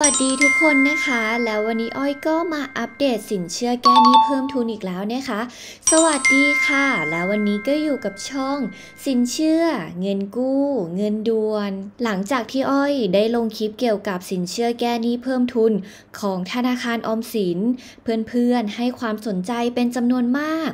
สวัสดีทุกคนนะคะแล้ววันนี้อ้อยก็มาอัปเดตสินเชื่อแก้หนี้เพิ่มทุนอีกแล้วนะคะ สวัสดีค่ะ แล้ววันนี้ก็อยู่กับช่องสินเชื่อ เงินกู้ เงินด่วน หลังจากที่อ้อยได้ลงคลิปเกี่ยวกับสินเชื่อแก้หนี้เพิ่มทุน ของธนาคารออมสิน เพื่อนๆให้ความสนใจเป็นจำนวนมาก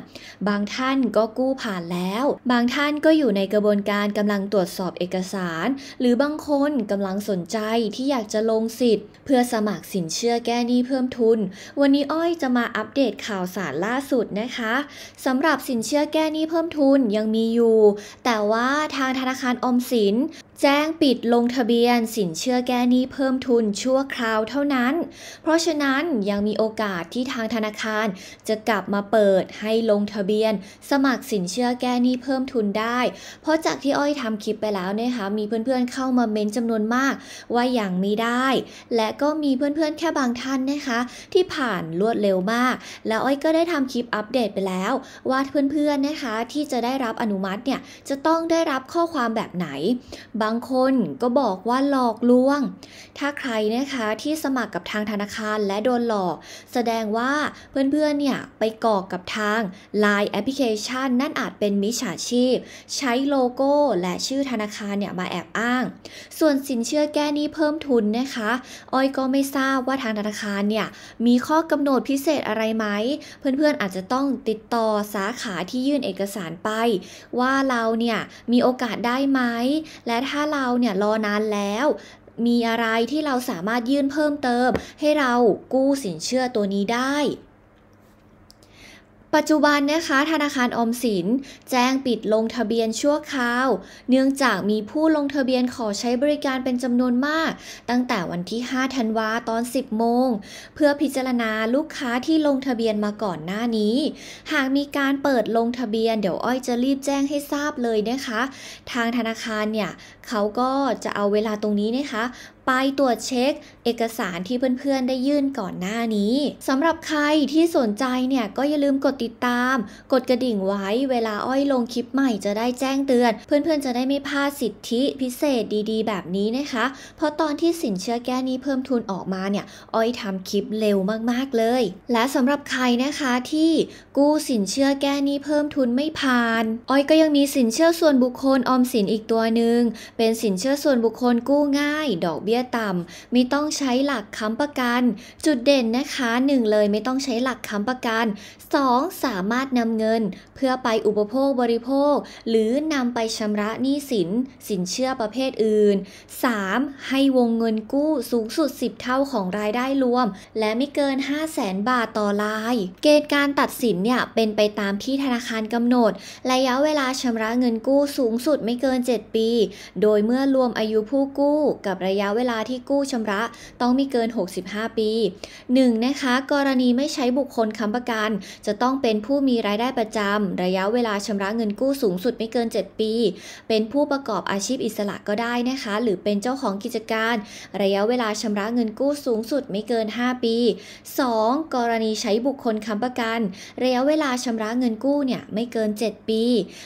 บางท่านก็กู้ผ่านแล้ว บางท่านก็อยู่ในกระบวนการกำลังตรวจสอบเอกสาร หรือบางคนกำลังสนใจที่อยากจะลงสิทธิ์เพื่อสมัครสินเชื่อแก้หนี้เพิ่มทุน วันนี้อ้อยจะมาอัปเดตข่าวสารล่าสุดนะคะ สำหรับสินเชื่อแก้หนี้เพิ่มทุนยังมีอยู่ แต่ว่าทางธนาคารอมสินแจ้งปิดลงทะเบียนสินเชื่อแก้หนี้ เพิ่มทุนชั่วคราวเท่านั้น เพราะฉะนั้นยังมีโอกาสที่ทางธนาคารจะกลับมาเปิดให้ลงทะเบียน สมัครสินเชื่อแก้หนี้เพิ่มทุนได้ เพราะจากที่อ้อยทำคลิปไปแล้วนะคะมีเพื่อนๆเข้ามาเม้นจำนวนมากว่าอย่างไม่ได้ และก็มีเพื่อนๆแค่บางท่านนะคะ ที่ผ่านรวดเร็วมาก แล้วอ้อยก็ได้ทำคลิปอัปเดตไปแล้วว่าเพื่อนๆนะคะที่จะได้รับอนุมัติเนี่ยจะต้องได้รับข้อความแบบไหนบางคนก็บอกว่าหลอกลวง ถ้าใครนะคะที่สมัครกับทางธนาคารและโดนหลอก แสดงว่าเพื่อนๆเนี่ยไปกอกับทาง Line แอปพลิเคชันนั่นอาจเป็นมิจฉาชีพ ใช้โลโก้และชื่อธนาคารเนี่ยมาแอบอ้าง ส่วนสินเชื่อแก้หนี้เพิ่มทุนนะคะอ้อยก็ไม่ทราบว่าทางธนาคารเนี่ยมีข้อกำหนดพิเศษอะไรไหม เพื่อนๆอาจจะต้องติดต่อสาขาที่ยื่นเอกสารไป ว่าเราเนี่ยมีโอกาสได้ไหมและถ้าถ้าเราเนี่ยรอนานแล้วมีอะไรที่เราสามารถยื่นเพิ่มเติมให้เรากู้สินเชื่อตัวนี้ได้ปัจจุบันนะคะธนาคารออมสิน แจ้งปิดลงทะเบียนชั่วคราว เนื่องจากมีผู้ลงทะเบียนขอใช้บริการเป็นจำนวนมาก ตั้งแต่วันที่5ธันวาตอน 10โมงเพื่อพิจารณาลูกค้าที่ลงทะเบียนมาก่อนหน้านี้ หากมีการเปิดลงทะเบียนเดี๋ยวอ้อยจะรีบแจ้งให้ทราบเลยนะคะ ทางธนาคารเนี่ยเขาก็จะเอาเวลาตรงนี้นะคะไปตรวจเช็ค เอกสารที่เพื่อนๆได้ยื่นก่อนหน้านี้สำหรับใครที่สนใจเนี่ยก็อย่าลืมกดติดตามกดกระดิ่งไว้เวลาอ้อยลงคลิปใหม่จะได้แจ้งเตือน เพื่อนๆจะได้ไม่พลาดสิทธิพิเศษดีๆ แบบนี้นะคะ เพราะตอนที่สินเชื่อแก้นี้เพิ่มทุนออกมาเนี่ยอ้อยทำคลิปเร็วมากๆเลย และสำหรับใครนะคะที่กู้สินเชื่อแก้นี้เพิ่มทุนไม่ผ่าน อ้อยก็ยังมีสินเชื่อส่วนบุคคลออมสินอีกตัวหนึ่งเป็นสินเชื่อส่วนบุคคลกู้ง่ายดอกเบี้ยี้ยต่ำไม่ต้องใช้หลักค้ำประกัน จุดเด่นนะคะ 1 เลยไม่ต้องใช้หลักค้ำประกัน 2. สามารถนำเงินเพื่อไปอุปโภคบริโภค หรือนำไปชำระหนี้สิน สินเชื่อประเภทอื่น 3. ให้วงเงินกู้สูงสุด10เท่าของรายได้รวม และไม่เกิน 5 0 0แสนบาทต่อราย เกณฑ์การตัดสินเนี่ยเป็นไปตามที่ธนาคารกำหนด ระยะเวลาชำระเงินกู้สูงสุดไม่เกิน 7 ปี โดยเมื่อรวมอายุผู้กู้ กับระยะเวลาที่กู้ชำระต้องมีเกิน 65 ปี 1. นะคะกรณีไม่ใช้ บุคคลค้ำประกัน จะต้องเป็นผู้มีรายได้ประจำระยะเวลาชำระเงินกู้สูงสุดไม่เกิน 7 ปี เป็นผู้ประกอบอาชีพอิสระก็ได้นะคะ หรือเป็นเจ้าของกิจการ ระยะเวลาชำระเงินกู้สูงสุดไม่เกิน 5 ปี 2. กรณีใช้บุคคลค้ำประกัน ระยะเวลาชำระเงินกู้เนี่ยไม่เกิน 7 ปี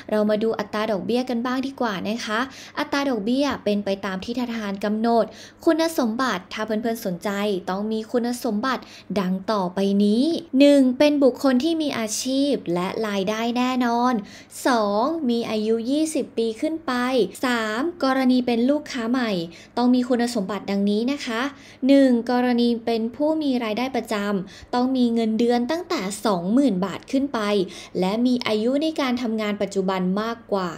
เรามาดูอัตราดอกเบี้ยกันบ้างดีกว่านะคะ อัตราดอกเบี้ยเป็นไปตามที่ธนาคารกำหนดคุณสมบัติถ้าเพื่อนๆ สนใจต้องมีคุณสมบัติดังต่อไปนี้ 1. เป็นบุคคลที่มีอาชีพและรายได้แน่นอน 2. มีอายุ 20 ปีขึ้นไป 3. กรณีเป็นลูกค้าใหม่ ต้องมีคุณสมบัติดังนี้นะคะ 1. กรณีเป็นผู้มีรายได้ประจำต้องมีเงินเดือนตั้งแต่ 20,000 บาทขึ้นไป และมีอายุในการทำงานปัจจุบันมากกว่า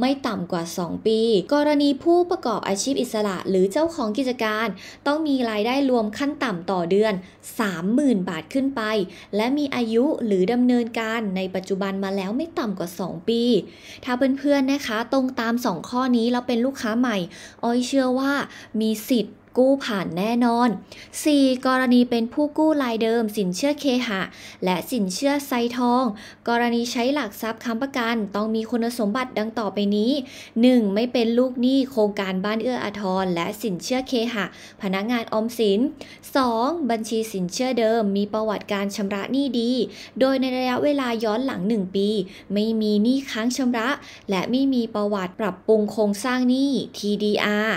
ไม่ต่ำกว่า 2 ปี กรณีผู้ประกอบอาชีพอิสระหรือเจ้าของกิจการ ต้องมีรายได้รวมขั้นต่ำต่อเดือน 30,000 บาทขึ้นไป และมีอายุหรือดำเนินการในปัจจุบันมาแล้วไม่ต่ำกว่า 2 ปี ถ้าเพื่อนๆนะคะตรงตาม 2 ข้อนี้แล้วเป็นลูกค้าใหม่ อ้อยเชื่อว่ามีสิทธิ์กู้ผ่านแน่นอน 4. กรณีเป็นผู้กู้รายเดิม สินเชื่อเคหะ และ สินเชื่อไซทอง กรณีใช้หลักทรัพย์ค้ำประกันต้องมีคุณสมบัติดังต่อไปนี้ 1. ไม่เป็นลูกหนี้โครงการบ้านเอื้ออาทรและสินเชื่อเคหะพนักงานออมสิน 2. บัญชีสินเชื่อเดิมมีประวัติการชำระหนี้ดี โดยในระยะเวลาย้อนหลัง1ปี ไม่มีหนี้ค้างชำระ และไม่มีประวัติปรับปรุงโครงสร้างหนี้ TDR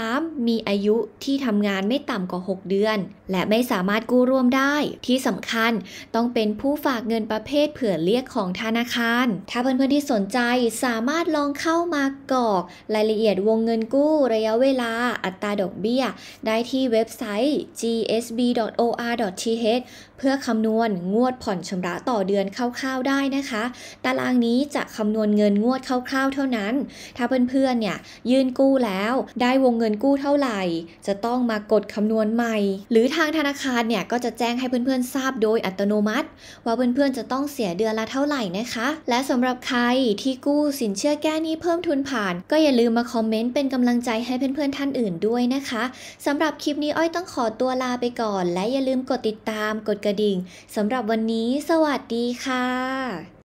3. มีอายุที่ทำงานไม่ต่ำกว่า 6 เดือน และไม่สามารถกู้ร่วมได้ที่สำคัญต้องเป็นผู้ฝากเงินประเภทเผื่อเรียกของธนาคาร ถ้าเพื่อนๆที่สนใจสามารถลองเข้ามากรอก รายละเอียดวงเงินกู้ระยะเวลาอัตราดอกเบี้ย ได้ที่เว็บไซต์ gsb.or.th เพื่อคำนวณงวดผ่อนชำระต่อเดือนคร่าวๆ ได้นะคะ ตารางนี้จะคำนวณเงินงวดคร่าวๆ เท่านั้น ถ้าเพื่อนๆเนี่ยยื่นกู้แล้ว ได้วงเงินกู้เท่าไหร่จะต้องมากดคำนวณใหม่ หรือทางธนาคารเนี่ยก็จะแจ้งให้เพื่อน ๆ ทราบโดยอัตโนมัติ ว่าเพื่อนๆจะต้องเสียเดือนละเท่าไหร่นะคะ และสำหรับใครที่กู้สินเชื่อแก้หนี้เพิ่มทุนผ่าน ก็อย่าลืมมาคอมเมนต์เป็นกำลังใจให้เพื่อนๆท่านอื่นด้วยนะคะสำหรับคลิปนี้อ้อยต้องขอตัวลาไปก่อน และอย่าลืมกดติดตาม กดกระดิ่งสำหรับวันนี้ สวัสดีค่ะ